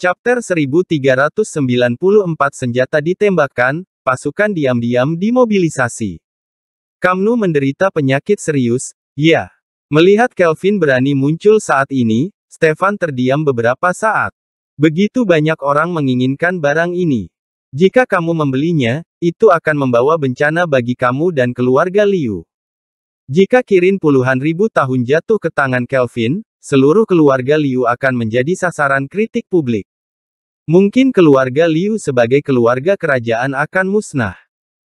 Chapter 1394 Senjata ditembakkan, pasukan diam-diam dimobilisasi. Kamnu menderita penyakit serius, ya. Melihat Kelvin berani muncul saat ini, Stefan terdiam beberapa saat. Begitu banyak orang menginginkan barang ini. Jika kamu membelinya, itu akan membawa bencana bagi kamu dan keluarga Liu. Jika Kirin puluhan ribu tahun jatuh ke tangan Kelvin, seluruh keluarga Liu akan menjadi sasaran kritik publik. Mungkin keluarga Liu sebagai keluarga kerajaan akan musnah.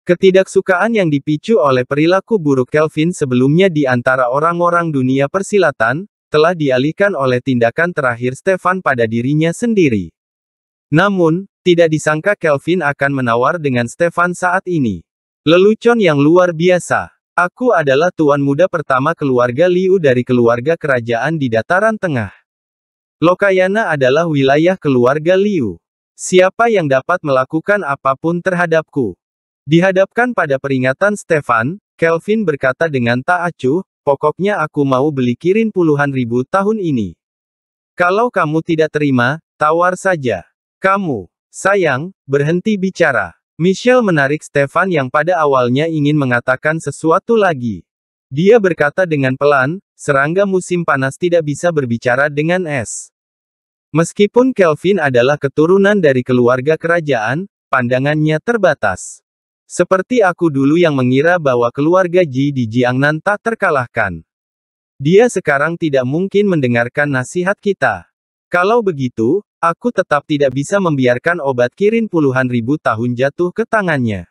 Ketidaksukaan yang dipicu oleh perilaku buruk Kelvin sebelumnya di antara orang-orang dunia persilatan, telah dialihkan oleh tindakan terakhir Stefan pada dirinya sendiri. Namun, tidak disangka Kelvin akan menawar dengan Stefan saat ini. Lelucon yang luar biasa. Aku adalah tuan muda pertama keluarga Liu dari keluarga kerajaan di dataran tengah. Lokayana adalah wilayah keluarga Liu. Siapa yang dapat melakukan apapun terhadapku? Dihadapkan pada peringatan Stefan, Kelvin berkata dengan tak acuh, pokoknya aku mau beli kirin puluhan ribu tahun ini. Kalau kamu tidak terima, tawar saja. Kamu, sayang, berhenti bicara. Michelle menarik Stefan yang pada awalnya ingin mengatakan sesuatu lagi. Dia berkata dengan pelan, serangga musim panas tidak bisa berbicara dengan es. Meskipun Kelvin adalah keturunan dari keluarga kerajaan, pandangannya terbatas. Seperti aku dulu yang mengira bahwa keluarga Ji di Jiangnan tak terkalahkan. Dia sekarang tidak mungkin mendengarkan nasihat kita. Kalau begitu, aku tetap tidak bisa membiarkan obat kirin puluhan ribu tahun jatuh ke tangannya.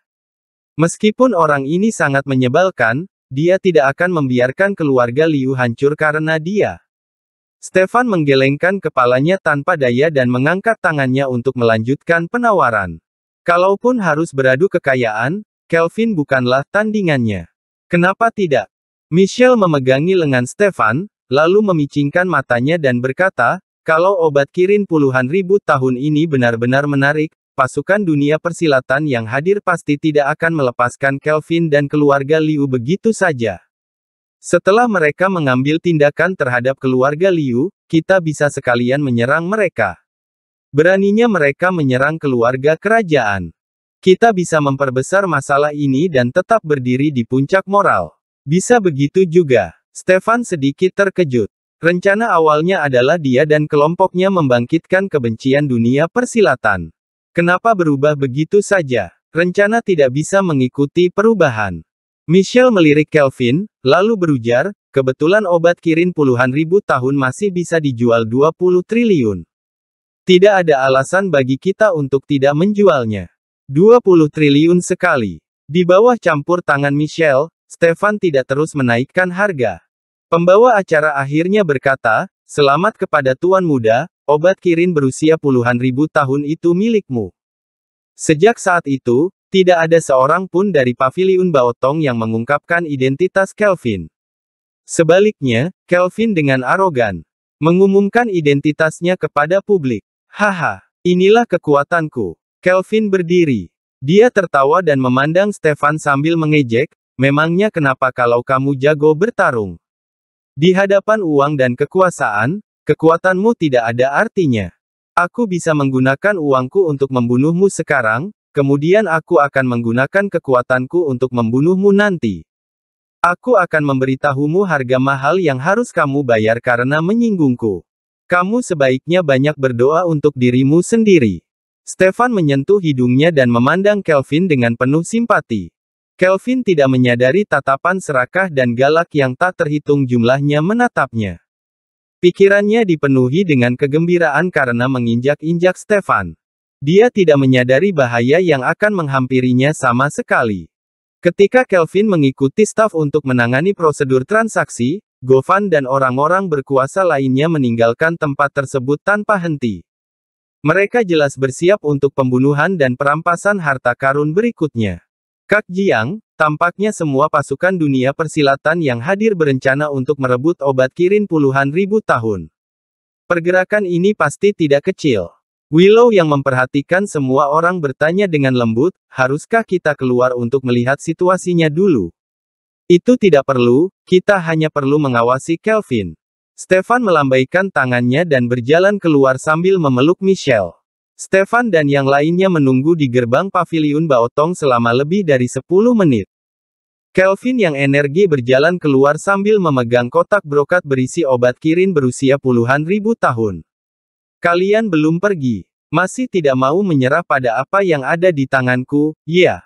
Meskipun orang ini sangat menyebalkan, dia tidak akan membiarkan keluarga Liu hancur karena dia. Stefan menggelengkan kepalanya tanpa daya dan mengangkat tangannya untuk melanjutkan penawaran. Kalaupun harus beradu kekayaan, Kelvin bukanlah tandingannya. Kenapa tidak? Michelle memegangi lengan Stefan, lalu memicingkan matanya dan berkata, kalau obat kirin puluhan ribu tahun ini benar-benar menarik, pasukan dunia persilatan yang hadir pasti tidak akan melepaskan Kelvin dan keluarga Liu begitu saja. Setelah mereka mengambil tindakan terhadap keluarga Liu, kita bisa sekalian menyerang mereka. Beraninya mereka menyerang keluarga kerajaan. Kita bisa memperbesar masalah ini dan tetap berdiri di puncak moral. Bisa begitu juga. Stefan sedikit terkejut. Rencana awalnya adalah dia dan kelompoknya membangkitkan kebencian dunia persilatan. Kenapa berubah begitu saja? Rencana tidak bisa mengikuti perubahan. Michelle melirik Kelvin, lalu berujar, kebetulan obat kirin puluhan ribu tahun masih bisa dijual 20 triliun. Tidak ada alasan bagi kita untuk tidak menjualnya. 20 triliun sekali. Di bawah campur tangan Michelle, Stefan tidak terus menaikkan harga. Pembawa acara akhirnya berkata, Selamat kepada Tuan Muda, obat kirin berusia puluhan ribu tahun itu milikmu. Sejak saat itu, tidak ada seorang pun dari Paviliun Baotong yang mengungkapkan identitas Kelvin. Sebaliknya, Kelvin dengan arogan, mengumumkan identitasnya kepada publik. Haha, inilah kekuatanku. Kelvin berdiri. Dia tertawa dan memandang Stefan sambil mengejek, memangnya kenapa kalau kamu jago bertarung? Di hadapan uang dan kekuasaan, kekuatanmu tidak ada artinya. Aku bisa menggunakan uangku untuk membunuhmu sekarang, kemudian aku akan menggunakan kekuatanku untuk membunuhmu nanti. Aku akan memberitahumu harga mahal yang harus kamu bayar karena menyinggungku. Kamu sebaiknya banyak berdoa untuk dirimu sendiri. Stefan menyentuh hidungnya dan memandang Kelvin dengan penuh simpati. Kelvin tidak menyadari tatapan serakah dan galak yang tak terhitung jumlahnya menatapnya. Pikirannya dipenuhi dengan kegembiraan karena menginjak-injak Stefan. Dia tidak menyadari bahaya yang akan menghampirinya sama sekali. Ketika Kelvin mengikuti staf untuk menangani prosedur transaksi, Govan dan orang-orang berkuasa lainnya meninggalkan tempat tersebut tanpa henti. Mereka jelas bersiap untuk pembunuhan dan perampasan harta karun berikutnya. Kak Jiang, tampaknya semua pasukan dunia persilatan yang hadir berencana untuk merebut obat kirin puluhan ribu tahun. Pergerakan ini pasti tidak kecil. Willow yang memperhatikan semua orang bertanya dengan lembut, haruskah kita keluar untuk melihat situasinya dulu? Itu tidak perlu, kita hanya perlu mengawasi Kelvin. Stefan melambaikan tangannya dan berjalan keluar sambil memeluk Michelle. Stefan dan yang lainnya menunggu di gerbang pavilion Baotong selama lebih dari 10 menit. Kelvin yang energi berjalan keluar sambil memegang kotak brokat berisi obat kirin berusia puluhan ribu tahun. Kalian belum pergi. Masih tidak mau menyerah pada apa yang ada di tanganku, ya.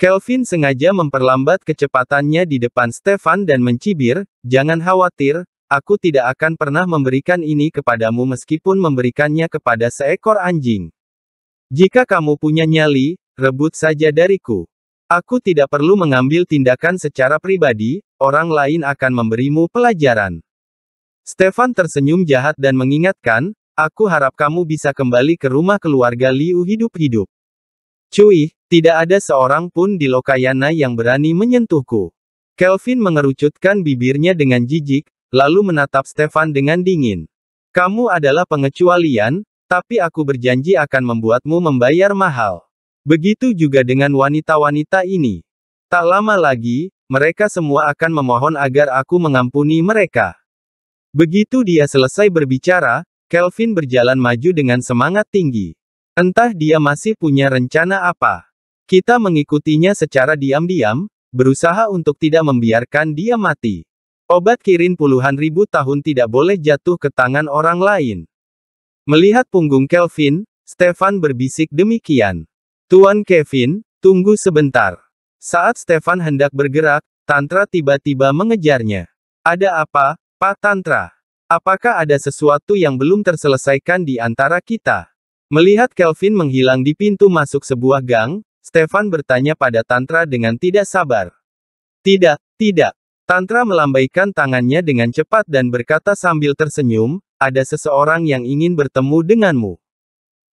Kelvin sengaja memperlambat kecepatannya di depan Stefan dan mencibir, jangan khawatir, Aku tidak akan pernah memberikan ini kepadamu meskipun memberikannya kepada seekor anjing. Jika kamu punya nyali, rebut saja dariku. Aku tidak perlu mengambil tindakan secara pribadi, orang lain akan memberimu pelajaran. Stefan tersenyum jahat dan mengingatkan, aku harap kamu bisa kembali ke rumah keluarga Liu hidup-hidup. Cui, tidak ada seorang pun di Lokayana yang berani menyentuhku. Kelvin mengerucutkan bibirnya dengan jijik, lalu menatap Stefan dengan dingin. Kamu adalah pengecualian, tapi aku berjanji akan membuatmu membayar mahal. Begitu juga dengan wanita-wanita ini. Tak lama lagi, mereka semua akan memohon agar aku mengampuni mereka. Begitu dia selesai berbicara, Kelvin berjalan maju dengan semangat tinggi. Entah dia masih punya rencana apa. Kita mengikutinya secara diam-diam, berusaha untuk tidak membiarkan dia mati. Obat kirin puluhan ribu tahun tidak boleh jatuh ke tangan orang lain. Melihat punggung Kelvin, Stefan berbisik demikian. Tuan Kevin, tunggu sebentar. Saat Stefan hendak bergerak, Tantra tiba-tiba mengejarnya. Ada apa, Pak Tantra? Apakah ada sesuatu yang belum terselesaikan di antara kita? Melihat Kelvin menghilang di pintu masuk sebuah gang, Stefan bertanya pada Tantra dengan tidak sabar. Tidak, tidak, Tantra melambaikan tangannya dengan cepat dan berkata sambil tersenyum, ada seseorang yang ingin bertemu denganmu.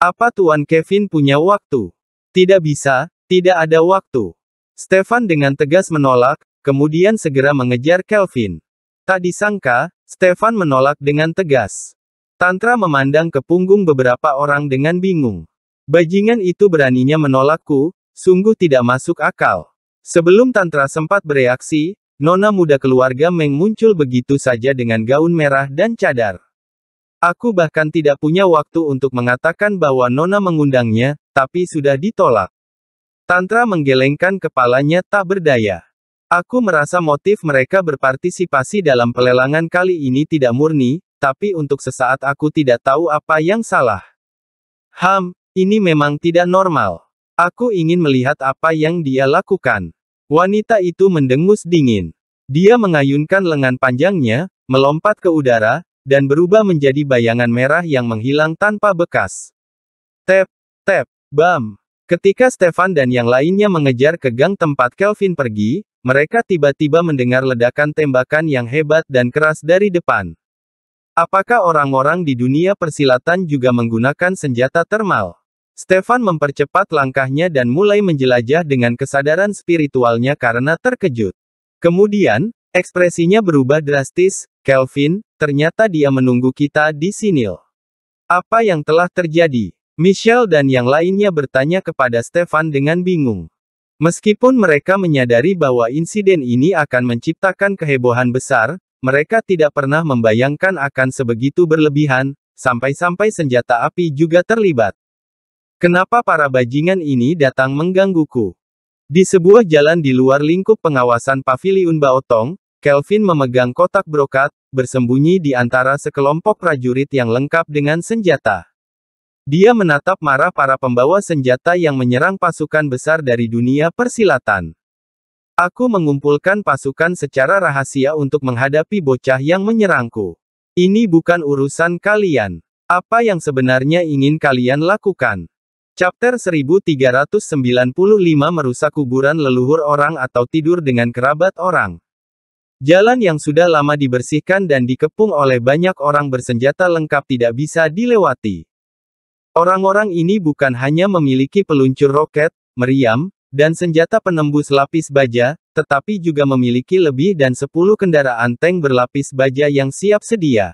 Apa Tuan Kevin punya waktu? Tidak bisa, tidak ada waktu. Stefan dengan tegas menolak, kemudian segera mengejar Kelvin. Tak disangka, Stefan menolak dengan tegas. Tantra memandang ke punggung beberapa orang dengan bingung. Bajingan itu beraninya menolakku, sungguh tidak masuk akal. Sebelum Tantra sempat bereaksi, Nona muda keluarga Meng muncul begitu saja dengan gaun merah dan cadar. Aku bahkan tidak punya waktu untuk mengatakan bahwa Nona mengundangnya, tapi sudah ditolak. Tantra menggelengkan kepalanya tak berdaya. Aku merasa motif mereka berpartisipasi dalam pelelangan kali ini tidak murni, tapi untuk sesaat aku tidak tahu apa yang salah. Ham, ini memang tidak normal. Aku ingin melihat apa yang dia lakukan. Wanita itu mendengus dingin. Dia mengayunkan lengan panjangnya, melompat ke udara, dan berubah menjadi bayangan merah yang menghilang tanpa bekas. Tap, tap, bam. Ketika Stefan dan yang lainnya mengejar ke gang tempat Kelvin pergi, mereka tiba-tiba mendengar ledakan tembakan yang hebat dan keras dari depan. Apakah orang-orang di dunia persilatan juga menggunakan senjata termal? Stefan mempercepat langkahnya dan mulai menjelajah dengan kesadaran spiritualnya karena terkejut. Kemudian, ekspresinya berubah drastis, Kelvin, ternyata dia menunggu kita di sini. Apa yang telah terjadi? Michelle dan yang lainnya bertanya kepada Stefan dengan bingung. Meskipun mereka menyadari bahwa insiden ini akan menciptakan kehebohan besar, mereka tidak pernah membayangkan akan sebegitu berlebihan, sampai-sampai senjata api juga terlibat. Kenapa para bajingan ini datang menggangguku? Di sebuah jalan di luar lingkup pengawasan Paviliun Baotong, Kelvin memegang kotak brokat, bersembunyi di antara sekelompok prajurit yang lengkap dengan senjata. Dia menatap marah para pembawa senjata yang menyerang pasukan besar dari dunia persilatan. Aku mengumpulkan pasukan secara rahasia untuk menghadapi bocah yang menyerangku. Ini bukan urusan kalian. Apa yang sebenarnya ingin kalian lakukan? Chapter 1395 merusak kuburan leluhur orang atau tidur dengan kerabat orang. Jalan yang sudah lama dibersihkan dan dikepung oleh banyak orang bersenjata lengkap tidak bisa dilewati. Orang-orang ini bukan hanya memiliki peluncur roket, meriam, dan senjata penembus lapis baja, tetapi juga memiliki lebih dan 10 kendaraan tank berlapis baja yang siap sedia.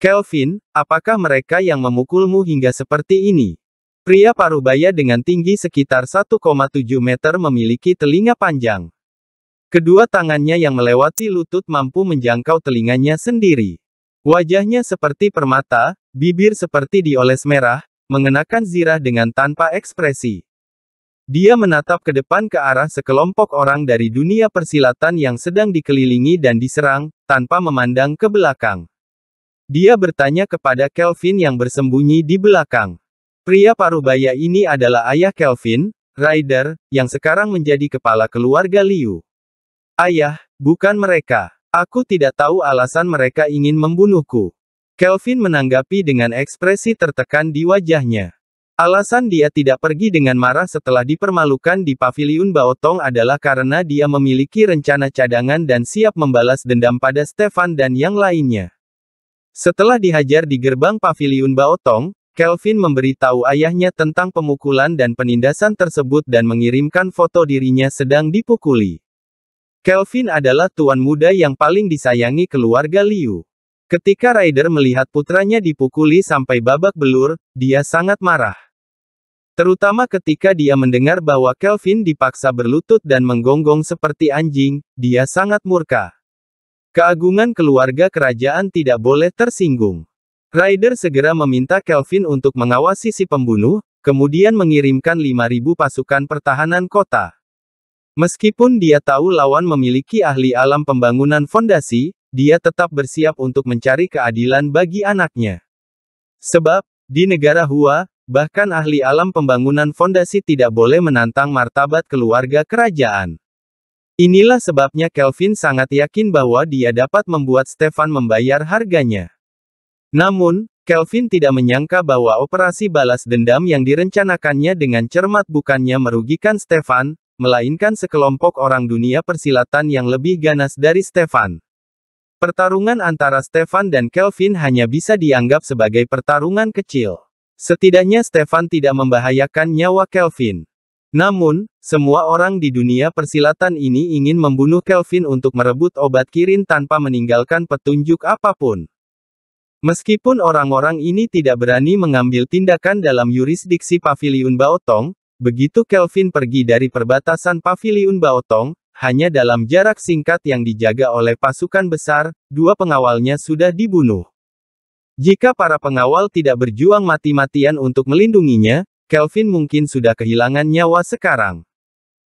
Kelvin, apakah mereka yang memukulmu hingga seperti ini? Pria parubaya dengan tinggi sekitar 1,7 meter memiliki telinga panjang. Kedua tangannya yang melewati lutut mampu menjangkau telinganya sendiri. Wajahnya seperti permata, bibir seperti dioles merah, mengenakan zirah dengan tanpa ekspresi. Dia menatap ke depan ke arah sekelompok orang dari dunia persilatan yang sedang dikelilingi dan diserang, tanpa memandang ke belakang. Dia bertanya kepada Kelvin yang bersembunyi di belakang. Pria paruh baya ini adalah ayah Kelvin, Ryder, yang sekarang menjadi kepala keluarga Liu. Ayah, bukan mereka. Aku tidak tahu alasan mereka ingin membunuhku. Kelvin menanggapi dengan ekspresi tertekan di wajahnya. Alasan dia tidak pergi dengan marah setelah dipermalukan di paviliun Baotong adalah karena dia memiliki rencana cadangan dan siap membalas dendam pada Stefan dan yang lainnya. Setelah dihajar di gerbang paviliun Baotong, Kelvin memberitahu ayahnya tentang pemukulan dan penindasan tersebut dan mengirimkan foto dirinya sedang dipukuli. Kelvin adalah tuan muda yang paling disayangi keluarga Liu. Ketika Ryder melihat putranya dipukuli sampai babak belur, dia sangat marah. Terutama ketika dia mendengar bahwa Kelvin dipaksa berlutut dan menggonggong seperti anjing, dia sangat murka. Keagungan keluarga kerajaan tidak boleh tersinggung. Ryder segera meminta Kelvin untuk mengawasi si pembunuh, kemudian mengirimkan 5.000 pasukan pertahanan kota. Meskipun dia tahu lawan memiliki ahli alam pembangunan fondasi, dia tetap bersiap untuk mencari keadilan bagi anaknya. Sebab, di negara Hua, bahkan ahli alam pembangunan fondasi tidak boleh menantang martabat keluarga kerajaan. Inilah sebabnya Kelvin sangat yakin bahwa dia dapat membuat Stefan membayar harganya. Namun, Kelvin tidak menyangka bahwa operasi balas dendam yang direncanakannya dengan cermat bukannya merugikan Stefan, melainkan sekelompok orang dunia persilatan yang lebih ganas dari Stefan. Pertarungan antara Stefan dan Kelvin hanya bisa dianggap sebagai pertarungan kecil. Setidaknya Stefan tidak membahayakan nyawa Kelvin. Namun, semua orang di dunia persilatan ini ingin membunuh Kelvin untuk merebut obat kirin tanpa meninggalkan petunjuk apapun. Meskipun orang-orang ini tidak berani mengambil tindakan dalam yurisdiksi Paviliun Baotong, begitu Kelvin pergi dari perbatasan Paviliun Baotong, hanya dalam jarak singkat yang dijaga oleh pasukan besar, dua pengawalnya sudah dibunuh. Jika para pengawal tidak berjuang mati-matian untuk melindunginya, Kelvin mungkin sudah kehilangan nyawa sekarang.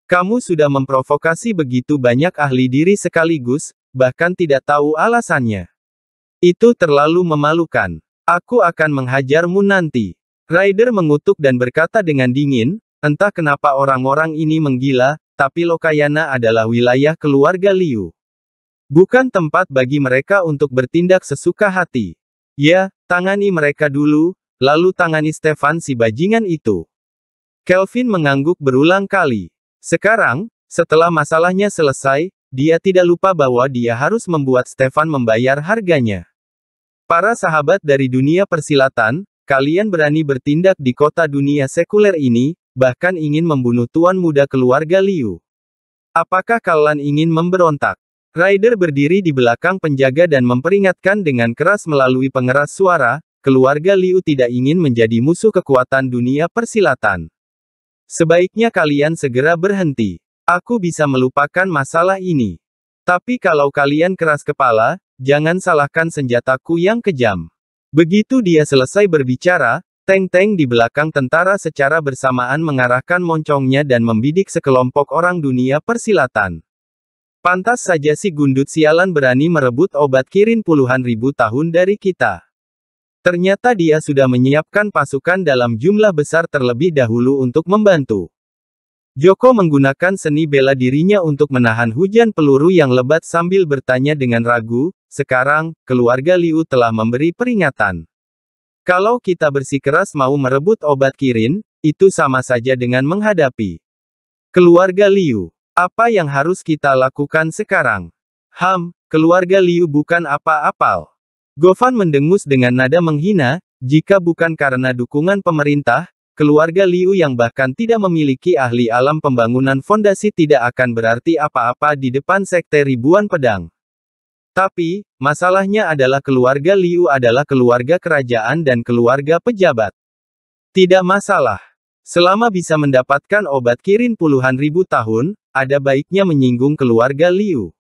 Kamu sudah memprovokasi begitu banyak ahli diri sekaligus, bahkan tidak tahu alasannya. Itu terlalu memalukan. Aku akan menghajarmu nanti. Rider mengutuk dan berkata dengan dingin, entah kenapa orang-orang ini menggila, tapi Lokayana adalah wilayah keluarga Liu. Bukan tempat bagi mereka untuk bertindak sesuka hati. Ya, tangani mereka dulu, lalu tangani Stefan si bajingan itu. Kelvin mengangguk berulang kali. Sekarang, setelah masalahnya selesai, dia tidak lupa bahwa dia harus membuat Stefan membayar harganya. Para sahabat dari dunia persilatan, kalian berani bertindak di kota dunia sekuler ini, bahkan ingin membunuh tuan muda keluarga Liu. Apakah kalian ingin memberontak? Rider berdiri di belakang penjaga dan memperingatkan dengan keras melalui pengeras suara, keluarga Liu tidak ingin menjadi musuh kekuatan dunia persilatan. Sebaiknya kalian segera berhenti. Aku bisa melupakan masalah ini. Tapi kalau kalian keras kepala, Jangan salahkan senjataku yang kejam. Begitu dia selesai berbicara, Teng-Teng di belakang tentara secara bersamaan mengarahkan moncongnya dan membidik sekelompok orang dunia persilatan. Pantas saja si gundut sialan berani merebut obat kirin puluhan ribu tahun dari kita. Ternyata dia sudah menyiapkan pasukan dalam jumlah besar terlebih dahulu untuk membantu. Joko menggunakan seni bela dirinya untuk menahan hujan peluru yang lebat sambil bertanya dengan ragu, sekarang, keluarga Liu telah memberi peringatan. Kalau kita bersikeras mau merebut obat kirin, itu sama saja dengan menghadapi keluarga Liu. Apa yang harus kita lakukan sekarang? Ham, keluarga Liu bukan apa-apal. Govan mendengus dengan nada menghina, jika bukan karena dukungan pemerintah, Keluarga Liu yang bahkan tidak memiliki ahli alam pembangunan fondasi tidak akan berarti apa-apa di depan sekte ribuan pedang. Tapi, masalahnya adalah keluarga Liu adalah keluarga kerajaan dan keluarga pejabat. Tidak masalah. Selama bisa mendapatkan obat kirin puluhan ribu tahun, ada baiknya menyinggung keluarga Liu.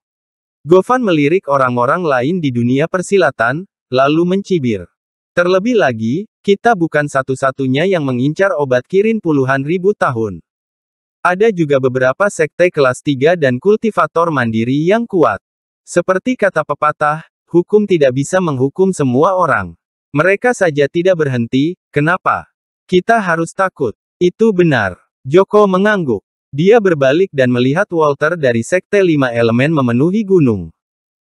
Govan melirik orang-orang lain di dunia persilatan, lalu mencibir. Terlebih lagi, kita bukan satu-satunya yang mengincar obat kirin puluhan ribu tahun. Ada juga beberapa sekte kelas 3 dan kultivator mandiri yang kuat. Seperti kata pepatah, hukum tidak bisa menghukum semua orang. Mereka saja tidak berhenti, kenapa? Kita harus takut. Itu benar. Joko mengangguk. Dia berbalik dan melihat Walter dari sekte lima elemen memenuhi gunung.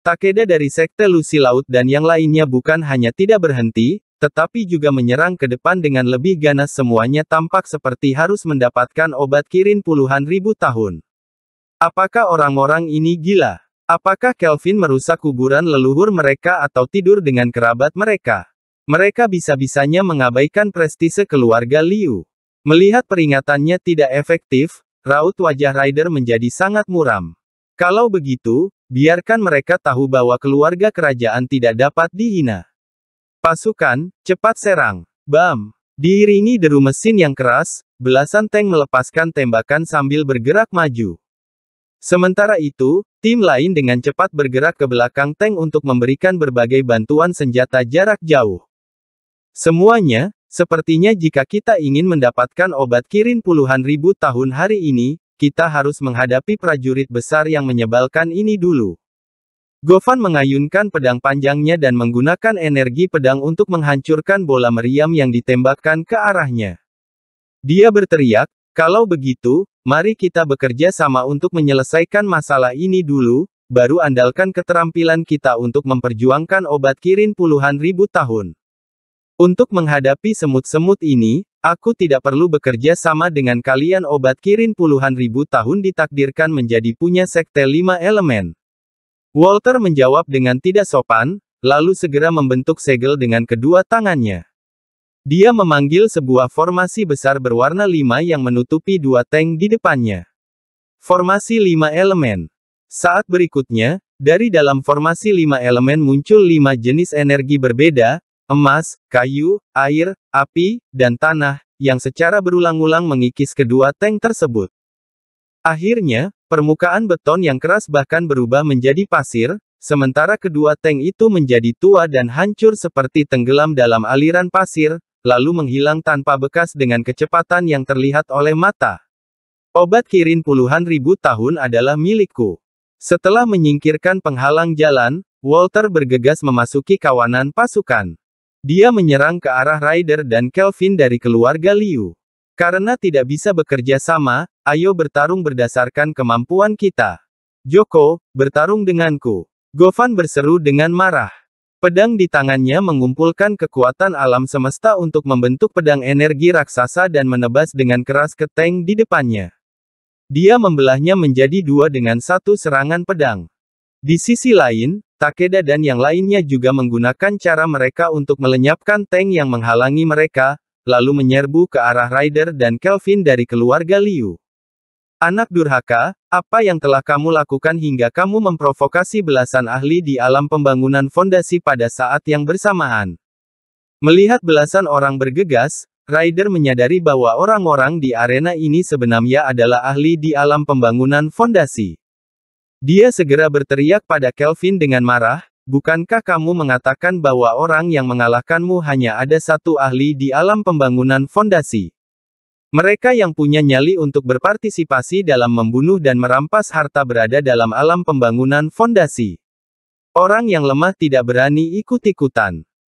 Takeda dari Sekte Lusi Laut dan yang lainnya bukan hanya tidak berhenti, tetapi juga menyerang ke depan dengan lebih ganas semuanya tampak seperti harus mendapatkan obat kirin puluhan ribu tahun. Apakah orang-orang ini gila? Apakah Kelvin merusak kuburan leluhur mereka atau tidur dengan kerabat mereka? Mereka bisa-bisanya mengabaikan prestise keluarga Liu. Melihat peringatannya tidak efektif, raut wajah Rider menjadi sangat muram. Kalau begitu, biarkan mereka tahu bahwa keluarga kerajaan tidak dapat dihina. Pasukan, cepat serang. Bam! Diiringi deru mesin yang keras, belasan tank melepaskan tembakan sambil bergerak maju. Sementara itu, tim lain dengan cepat bergerak ke belakang tank untuk memberikan berbagai bantuan senjata jarak jauh. Semuanya, sepertinya jika kita ingin mendapatkan obat kirin puluhan ribu tahun hari ini, kita harus menghadapi prajurit besar yang menyebalkan ini dulu. Govan mengayunkan pedang panjangnya dan menggunakan energi pedang untuk menghancurkan bola meriam yang ditembakkan ke arahnya. Dia berteriak, kalau begitu, mari kita bekerja sama untuk menyelesaikan masalah ini dulu, baru andalkan keterampilan kita untuk memperjuangkan obat kirin puluhan ribu tahun. Untuk menghadapi semut-semut ini, aku tidak perlu bekerja sama dengan kalian obat kirin puluhan ribu tahun ditakdirkan menjadi punya sekte lima elemen. Walter menjawab dengan tidak sopan, lalu segera membentuk segel dengan kedua tangannya. Dia memanggil sebuah formasi besar berwarna lima yang menutupi dua tank di depannya. Formasi lima elemen. Saat berikutnya, dari dalam formasi lima elemen muncul lima jenis energi berbeda, emas, kayu, air, api, dan tanah, yang secara berulang-ulang mengikis kedua tank tersebut. Akhirnya, permukaan beton yang keras bahkan berubah menjadi pasir, sementara kedua tank itu menjadi tua dan hancur seperti tenggelam dalam aliran pasir, lalu menghilang tanpa bekas dengan kecepatan yang terlihat oleh mata. Obat kirin puluhan ribu tahun adalah milikku. Setelah menyingkirkan penghalang jalan, Walter bergegas memasuki kawanan pasukan. Dia menyerang ke arah Ryder dan Kelvin dari keluarga Liu. Karena tidak bisa bekerja sama, ayo bertarung berdasarkan kemampuan kita. Joko, bertarung denganku. Govan berseru dengan marah. Pedang di tangannya mengumpulkan kekuatan alam semesta untuk membentuk pedang energi raksasa dan menebas dengan keras ke tank di depannya. Dia membelahnya menjadi dua dengan satu serangan pedang. Di sisi lain, Takeda dan yang lainnya juga menggunakan cara mereka untuk melenyapkan tank yang menghalangi mereka, lalu menyerbu ke arah Ryder dan Kelvin dari keluarga Liu. Anak durhaka, apa yang telah kamu lakukan hingga kamu memprovokasi belasan ahli di alam pembangunan fondasi pada saat yang bersamaan? Melihat belasan orang bergegas, Ryder menyadari bahwa orang-orang di arena ini sebenarnya adalah ahli di alam pembangunan fondasi. Dia segera berteriak pada Kelvin dengan marah, bukankah kamu mengatakan bahwa orang yang mengalahkanmu hanya ada satu ahli di alam pembangunan fondasi? Mereka yang punya nyali untuk berpartisipasi dalam membunuh dan merampas harta berada dalam alam pembangunan fondasi. Orang yang lemah tidak berani ikut-ikutan.